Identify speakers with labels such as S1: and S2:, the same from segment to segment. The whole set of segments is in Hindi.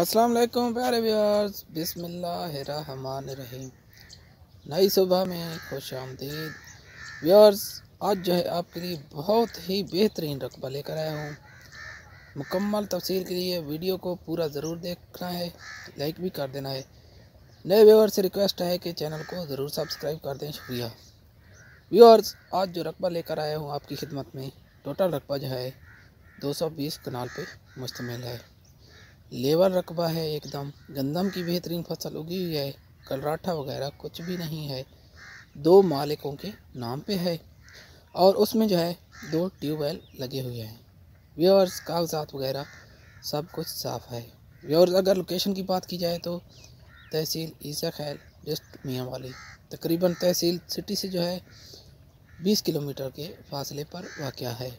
S1: अस्सलाम वालेकुम प्यारे व्यूअर्स बिस्मिल्लाहिर्रहमानिर्रहीम नई सुबह में खुश आमदीद व्यूअर्स आज जो है आपके लिए बहुत ही बेहतरीन रकबा लेकर आया हूँ मुकम्मल तफसीर के लिए वीडियो को पूरा ज़रूर देखना है लाइक भी कर देना है नए व्यवर्स से रिक्वेस्ट है कि चैनल को ज़रूर सब्सक्राइब कर दें शुक्रिया व्यूअर्स आज जो रकबा लेकर आया हूँ आपकी खिदमत में टोटल रकबा जो है दो बीस कनाल पे मुश्तमिल है लेबर रकबा है एकदम गंदम की बेहतरीन फसल उगी हुई है कलराठा वगैरह कुछ भी नहीं है दो मालिकों के नाम पे है और उसमें जो है दो ट्यूबवेल लगे हुए हैं व्यवर्स कागजात वगैरह सब कुछ साफ़ है व्यवर्स अगर लोकेशन की बात की जाए तो तहसील ईसा खैल जस्ट मियाँ वाली तकरीबन तहसील सिटी से जो है 20 किलोमीटर के फासले पर वाक़ है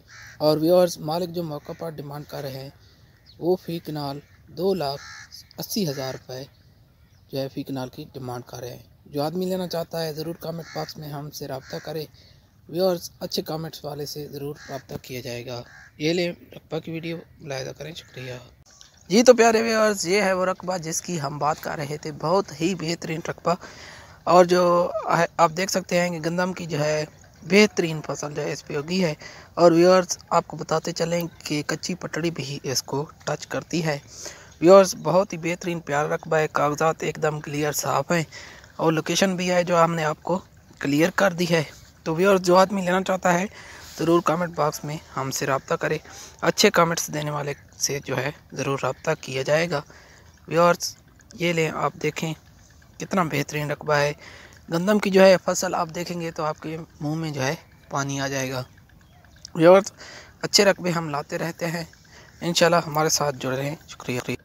S1: और व्यवर्स मालिक जो मौका पर डिमांड कर रहे हैं वो फी कनाल दो लाख अस्सी हज़ार रुपये जो है फ़ी कनाल की डिमांड कर रहे हैं जो आदमी लेना चाहता है ज़रूर कमेंट बॉक्स में हमसे रबता करें व्यूअर्स अच्छे कमेंट्स वाले से ज़रूर रबता किया जाएगा ये लें रकबा की वीडियो मुलायदा करें शुक्रिया जी तो प्यारे व्यूअर्स ये है वो रकबा जिसकी हम बात कर रहे थे बहुत ही बेहतरीन रकबा और जो आप देख सकते हैं कि गंदम की जो है बेहतरीन फसल जो है इस पर उगी है और व्यूअर्स आपको बताते चलें कि कच्ची पटड़ी भी इसको टच करती है व्यूअर्स बहुत ही बेहतरीन प्यार रकबा है कागजात एकदम क्लियर साफ हैं और लोकेशन भी है जो हमने आपको क्लियर कर दी है तो व्यूअर्स जो आदमी लेना चाहता है ज़रूर कमेंट बॉक्स में हमसे रबता करें अच्छे कमेंट्स देने वाले से जो है ज़रूर रबता किया जाएगा व्यूअर्स ये लें आप देखें कितना बेहतरीन रकबा है गंदम की जो है फसल आप देखेंगे तो आपके मुंह में जो है पानी आ जाएगा व्यूअर्स अच्छे रकबे हम लाते रहते हैं इन हमारे साथ जुड़ रहे हैं शुक्रिया